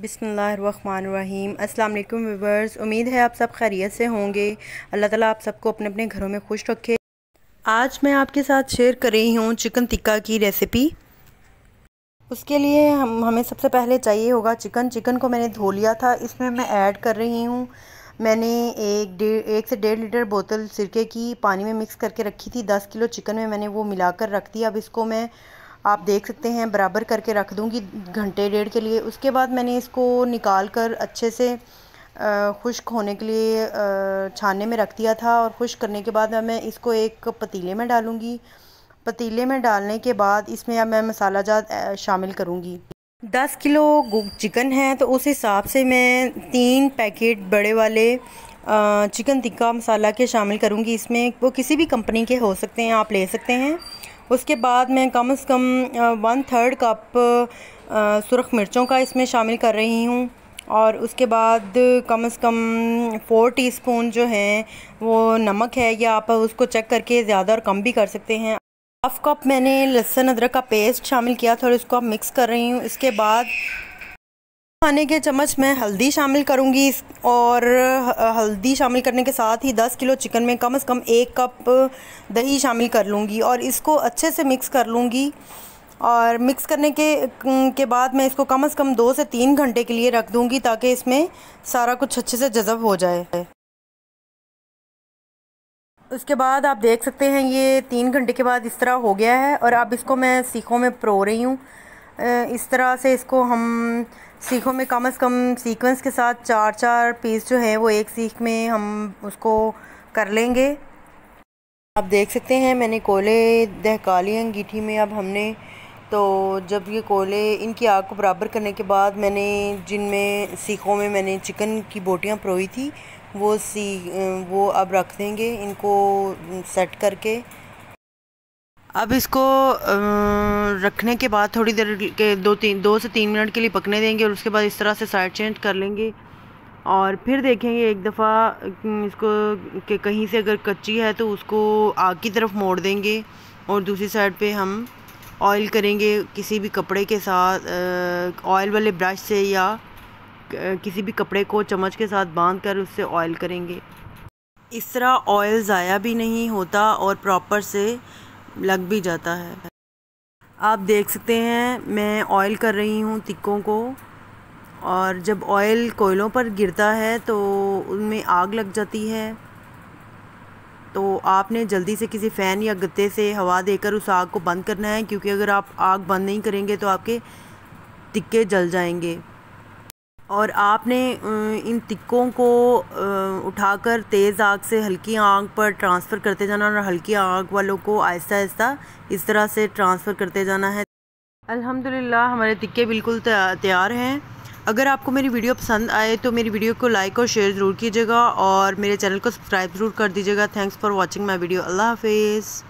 बिसमीम अस्सलाम वालेकुम व्यूवर्स उम्मीद है आप सब खैरियत से होंगे अल्लाह ताला आप सबको अपने अपने घरों में खुश रखे आज मैं आपके साथ शेयर कर रही हूँ चिकन टिक्का की रेसिपी उसके लिए हम हमें सबसे पहले चाहिए होगा चिकन चिकन को मैंने धो लिया था इसमें मैं ऐड कर रही हूँ मैंने एक डेढ़ एक से डेढ़ लीटर बोतल सिरके की पानी में मिक्स करके रखी थी दस किलो चिकन में मैंने वो मिलाकर रख दिया अब इसको मैं आप देख सकते हैं बराबर करके रख दूँगी घंटे डेढ़ के लिए उसके बाद मैंने इसको निकाल कर अच्छे से खुश्क होने के लिए छानने में रख दिया था और खुश्क करने के बाद मैं इसको एक पतीले में डालूँगी पतीले में डालने के बाद इसमें अब मैं मसाला जात शामिल करूँगी दस किलो चिकन है तो उस हिसाब से मैं तीन पैकेट बड़े वाले चिकन टिक्का मसाला के शामिल करूँगी इसमें वो किसी भी कंपनी के हो सकते हैं आप ले सकते हैं उसके बाद मैं कम से कम वन थर्ड कप सुरख मिर्चों का इसमें शामिल कर रही हूँ और उसके बाद कम से कम फोर टीस्पून जो है वो नमक है या आप उसको चेक करके ज़्यादा और कम भी कर सकते हैं हाफ कप मैंने लहसुन अदरक का पेस्ट शामिल किया था और इसको अब मिक्स कर रही हूँ इसके बाद खाने के चम्मच में हल्दी शामिल करूंगी और हल्दी शामिल करने के साथ ही 10 किलो चिकन में कम से कम एक कप दही शामिल कर लूँगी और इसको अच्छे से मिक्स कर लूँगी और मिक्स करने के के बाद मैं इसको कम से कम दो से तीन घंटे के लिए रख दूँगी ताकि इसमें सारा कुछ अच्छे से जज़ब हो जाए उसके बाद आप देख सकते हैं ये तीन घंटे के बाद इस तरह हो गया है और अब इसको मैं सीखों में प्रो रही हूँ इस तरह से इसको हम सीखों में कम से कम सीक्वेंस के साथ चार चार पीस जो है वो एक सीख में हम उसको कर लेंगे आप देख सकते हैं मैंने कोले दहका लिए अंगीठी में अब हमने तो जब ये कोले इनकी आग को बराबर करने के बाद मैंने जिनमें सीखों में मैंने चिकन की बोटियाँ परोई थी वो सी वो अब रख देंगे इनको सेट करके अब इसको रखने के बाद थोड़ी देर के दो तीन दो से तीन मिनट के लिए पकने देंगे और उसके बाद इस तरह से साइड चेंज कर लेंगे और फिर देखेंगे एक दफ़ा इसको कि कहीं से अगर कच्ची है तो उसको आग की तरफ मोड़ देंगे और दूसरी साइड पे हम ऑयल करेंगे किसी भी कपड़े के साथ ऑयल वाले ब्रश से या किसी भी कपड़े को चम्मच के साथ बांध कर उससे ऑयल करेंगे इस तरह ऑयल ज़ाया भी नहीं होता और प्रॉपर से लग भी जाता है आप देख सकते हैं मैं ऑयल कर रही हूँ तिक्कों को और जब ऑयल कोयलों पर गिरता है तो उनमें आग लग जाती है तो आपने जल्दी से किसी फ़ैन या गत्ते से हवा देकर उस आग को बंद करना है क्योंकि अगर आप आग बंद नहीं करेंगे तो आपके टिक्के जल जाएंगे और आपने इन तिक्कों को उठाकर तेज़ आग से हल्की आग पर ट्रांसफ़र करते जाना और हल्की आग वालों को आहिस्ता आहिस्ता इस तरह से ट्रांसफ़र करते जाना है अल्हम्दुलिल्लाह हमारे तिक्के बिल्कुल तैयार हैं अगर आपको मेरी वीडियो पसंद आए तो मेरी वीडियो को लाइक और शेयर ज़रूर कीजिएगा और मेरे चैनल को सब्सक्राइब ज़रूर कर दीजिएगा thanks for watching my video अल्लाह हाफिज़